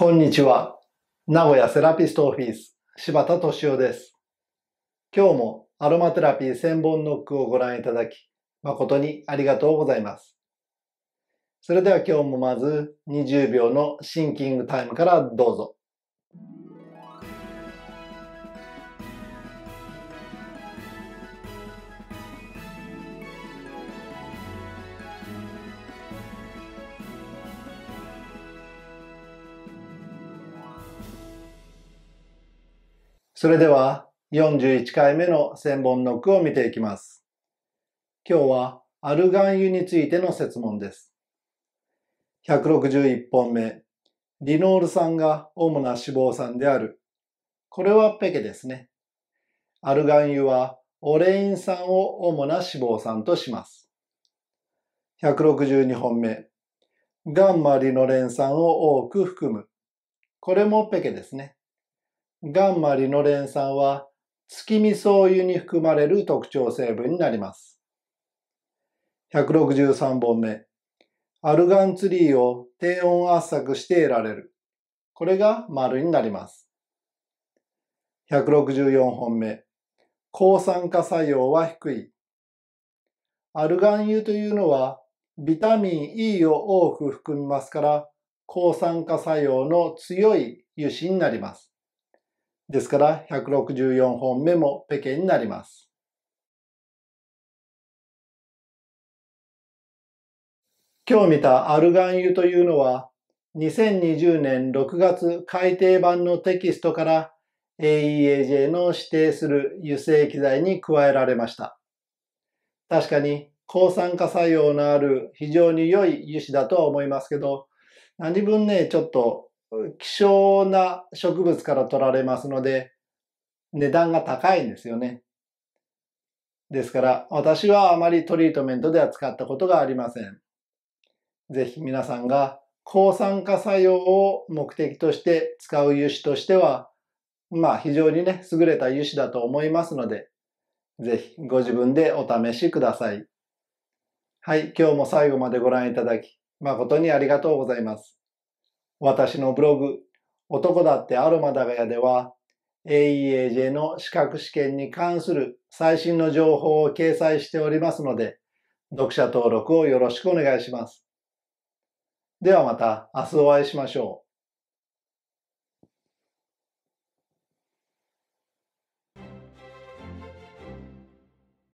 こんにちは。名古屋セラピストオフィス、柴田敏夫です。今日もアロマテラピー1000本ノックをご覧いただき、誠にありがとうございます。それでは今日もまず20秒のシンキングタイムからどうぞ。それでは41回目の千本ノックを見ていきます。今日はアルガン油についての説問です。161本目、リノール酸が主な脂肪酸である。これはペケですね。アルガン油はオレイン酸を主な脂肪酸とします。162本目、ガンマリノレン酸を多く含む。これもペケですね。ガンマリノレン酸は月味噌油に含まれる特徴成分になります。163本目。アルガンツリーを低温圧搾して得られる。これが丸になります。164本目。抗酸化作用は低い。アルガン油というのはビタミン E を多く含みますから、抗酸化作用の強い油脂になります。ですから164本目もペケになります。今日見たアルガン油というのは2020年6月改訂版のテキストから AEAJ の指定する油性機材に加えられました。確かに抗酸化作用のある非常に良い油脂だとは思いますけど、何分ね、ちょっと希少な植物から取られますので、値段が高いんですよね。ですから、私はあまりトリートメントでは使ったことがありません。ぜひ皆さんが抗酸化作用を目的として使う油脂としては、まあ非常にね、優れた油脂だと思いますので、ぜひご自分でお試しください。はい、今日も最後までご覧いただき、誠にありがとうございます。私のブログ、男だってアロマだがやでは、AEAJ の資格試験に関する最新の情報を掲載しておりますので、読者登録をよろしくお願いします。ではまた明日お会いしましょう。